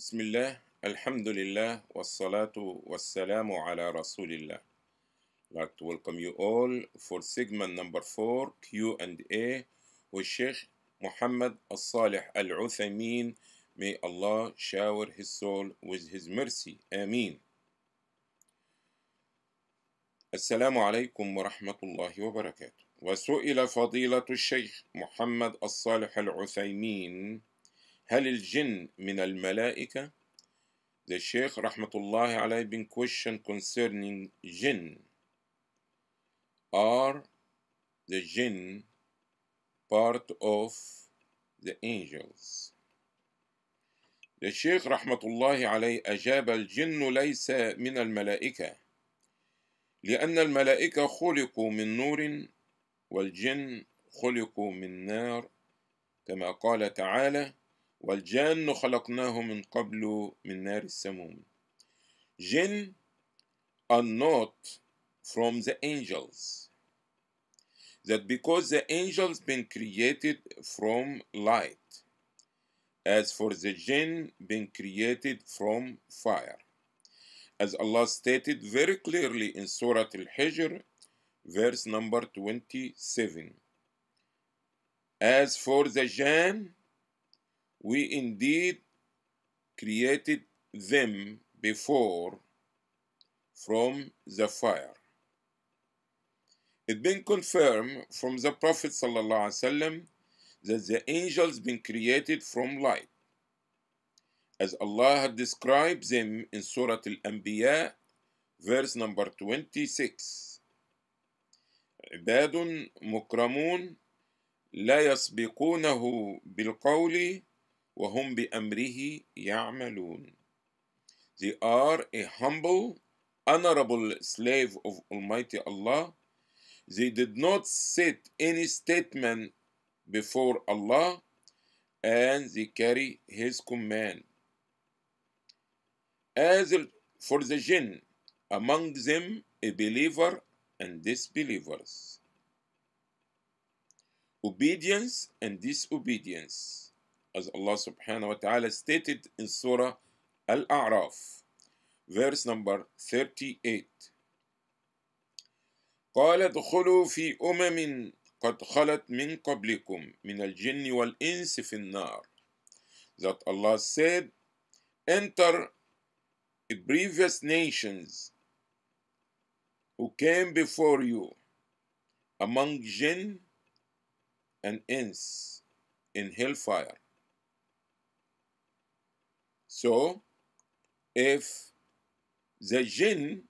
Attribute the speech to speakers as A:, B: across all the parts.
A: بسم الله الحمد لله والصلاة والسلام على رسول الله I'd like to welcome you all for segment number 4 Q&A والشيخ محمد الصالح العثيمين May Allah shower his soul with his mercy آمين السلام عليكم ورحمة الله وبركاته وسئل فضيلة الشيخ محمد الصالح العثيمين هل الجن من الملائكة the Sheikh الله عليه been questioned concerning jinn. Are the jinn part of the angels? The Sheikh الله عليه أجاب الجن ليس من الملائكة لأن الملائكة خلقوا من نور والجن خلقوا من نار كما قال تعالى والجان خلقناه من قبل من نار السموم Jinn are not from the angels. That because the angels been created from light, as for the jinn been created from fire. As Allah stated very clearly in Surah Al-Hijr, verse number 27. As for the jinn, We indeed created them before from the fire. It been confirmed from the Prophet ﷺ that the angels been created from light. As Allah had described them in Surah Al-Anbiya, verse number 26. عباد مكرمون لا يسبقونه بالقول وهم بأمره يعملون. They are a humble, honorable slave of Almighty Allah. They did not set any statement before Allah and they carry His command. As for the jinn, among them a believer and disbelievers. Obedience and disobedience. as Allah subhanahu wa ta'ala stated in Surah Al-A'raf, verse number 38. قال ادخلوا في أمم قد خلت من قبلكم من الجن والإنس في النار. That Allah said, enter the previous nations who came before you among jinn and ins in hellfire. So, if the jinn,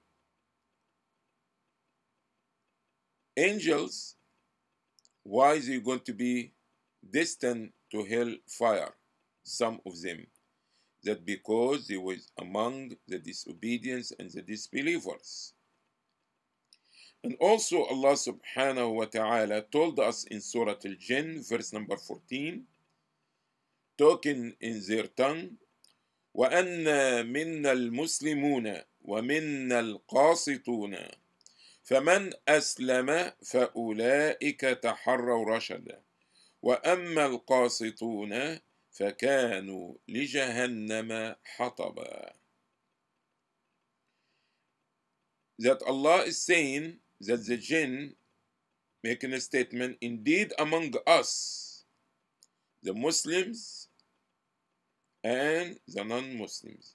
A: angels, why is he going to be destined to hell fire? Some of them. That because they was among the disobedience and the disbelievers. And also Allah subhanahu wa ta'ala told us in Surah Al-Jinn, verse number 14, talking in their tongue, وأن منا المسلمون ومنا القاسطون فمن أسلم فأولئك تحروا رشدا وأما القاسطون فكانوا لجهنم حطبا that Allah is saying that the jinn making a statement indeed among us the Muslims and the non-Muslims.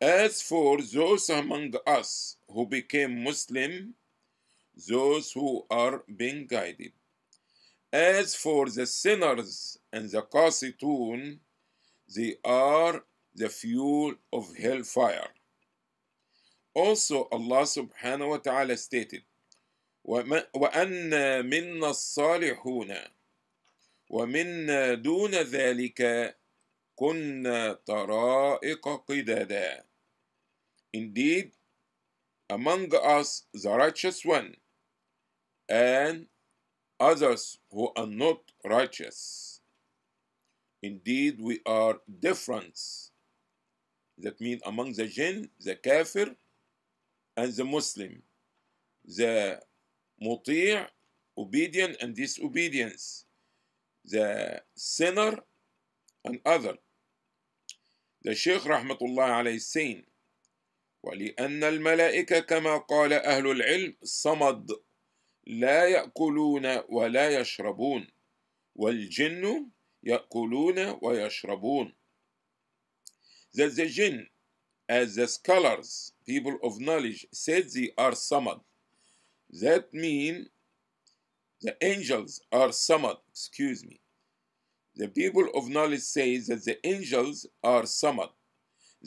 A: As for those among us who became Muslim, those who are being guided. As for the sinners and the qasitun, they are the fuel of hellfire. Also Allah subhanahu wa ta'ala stated, وَأَنَّ مِنَّ الصَّالِحُونَ وَمِنَّ دُونَ ذَلِكَ كنا طرائق قدادا Indeed, among us the righteous one, and others who are not righteous. Indeed, we are different. That means among the jinn, the kafir, and the Muslim, the muti', obedient and disobedience, the sinner and other The Sheikh Rahmatullah الله عليه saying ولأن الملائكة كما قال أهل العلم صمد لا يأكلون ولا يشربون والجن يأكلون ويشربون that the jinn as the scholars people of knowledge said they are samad that mean the angels are samad excuse me The people of knowledge say that the angels are samad.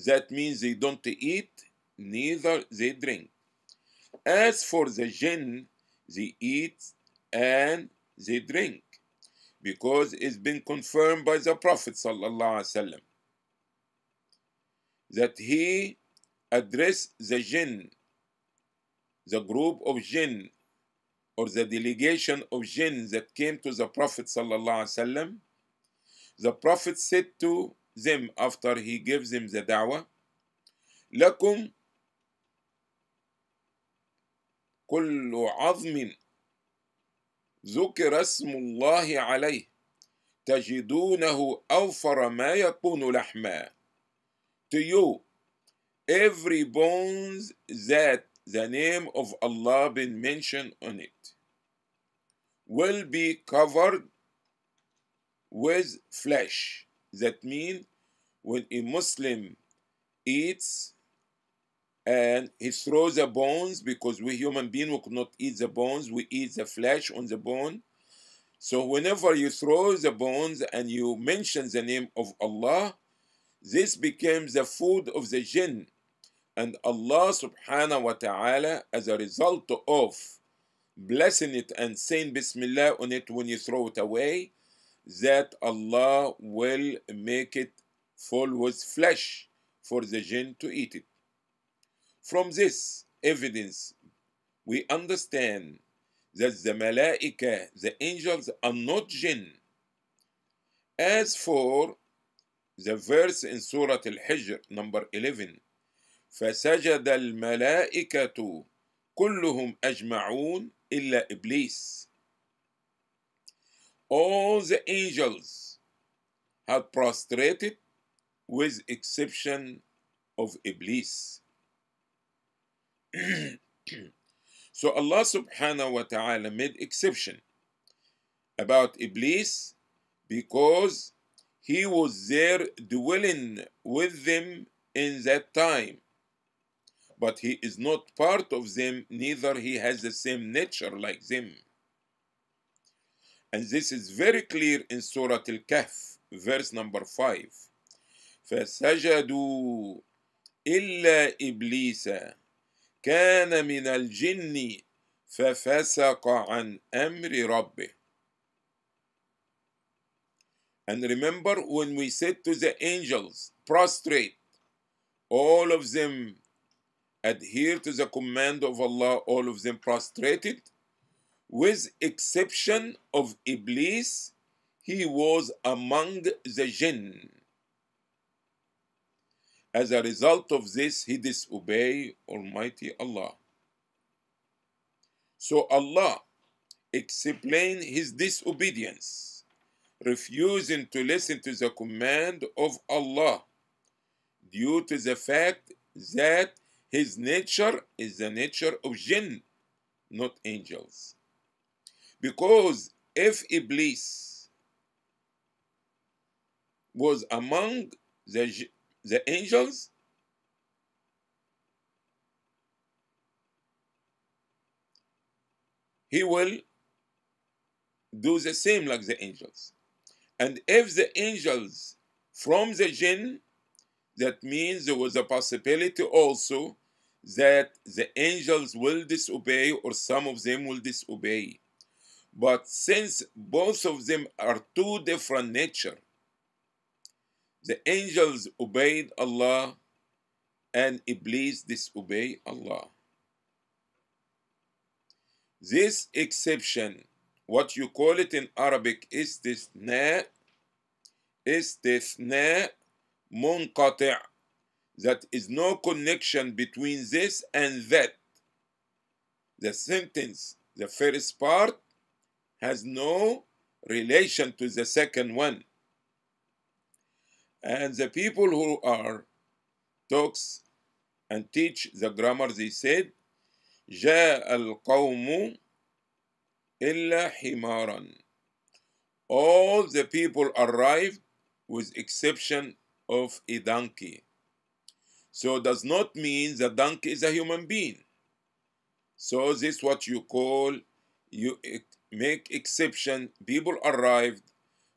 A: That means they don't eat, neither they drink. As for the jinn, they eat and they drink because it's been confirmed by the Prophet وسلم, that he addressed the jinn, the group of jinn, or the delegation of jinn that came to the Prophet وسلم, The prophet said to them after he gave them the da'wah, لكم كل عظم ذكر اسم الله عليه تجدونه أوفر ما يكون لحما To you, every bones that the name of Allah been mentioned on it will be covered with flesh. That means when a Muslim eats and he throws the bones because we human beings we could not eat the bones, we eat the flesh on the bone. So whenever you throw the bones and you mention the name of Allah, this becomes the food of the jinn. And Allah subhanahu wa ta'ala, as a result of blessing it and saying Bismillah on it when you throw it away, that Allah will make it full with flesh for the jinn to eat it. From this evidence, we understand that the malaika, the angels, are not jinn. As for the verse in Surah Al-Hijr, number 11, فسجد الملائكة كلهم أجمعون إلا إبليس all the angels had prostrated with exception of Iblis. so Allah subhanahu wa ta'ala made exception about Iblis because he was there dwelling with them in that time. But he is not part of them, neither he has the same nature like them. And this is very clear in Surah Al-Kahf, verse number 5. فسجدوا إلا إبليس كان من الجن ففسق عن أمر ربه And remember when we said to the angels, prostrate, all of them adhere to the command of Allah, all of them prostrated, with exception of Iblis, he was among the jinn. As a result of this, he disobeyed Almighty Allah. So Allah explained his disobedience, refusing to listen to the command of Allah due to the fact that his nature is the nature of jinn, not angels. Because if Iblis was among the, the angels, he will do the same like the angels. And if the angels from the jinn, that means there was a possibility also that the angels will disobey or some of them will disobey. But since both of them are two different nature, the angels obeyed Allah and Iblis disobeyed Allah. This exception, what you call it in Arabic, is this na, is this na munqati' that is no connection between this and that. The sentence, the first part, has no relation to the second one. And the people who are talks and teach the grammar, they said, جاء القوم إلا حمارا. All the people arrived with exception of a donkey. So does not mean the donkey is a human being. So this what you call you make exception, people arrived,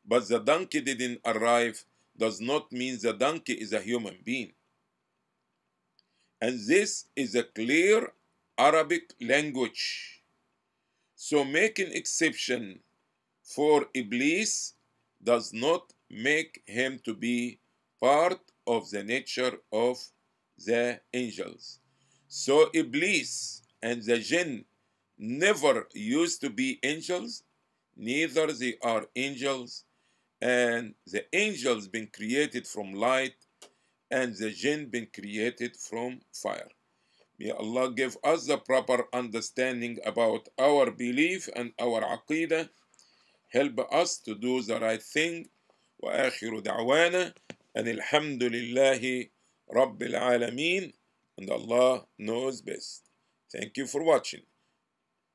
A: but the donkey didn't arrive, does not mean the donkey is a human being. And this is a clear Arabic language. So making exception for Iblis does not make him to be part of the nature of the angels. So Iblis and the jinn never used to be angels, neither they are angels, and the angels been created from light, and the jinn been created from fire. May Allah give us the proper understanding about our belief and our aqidah. Help us to do the right thing. وآخر دعوانا أن الحمد لله رب العالمين and Allah knows best. Thank you for watching.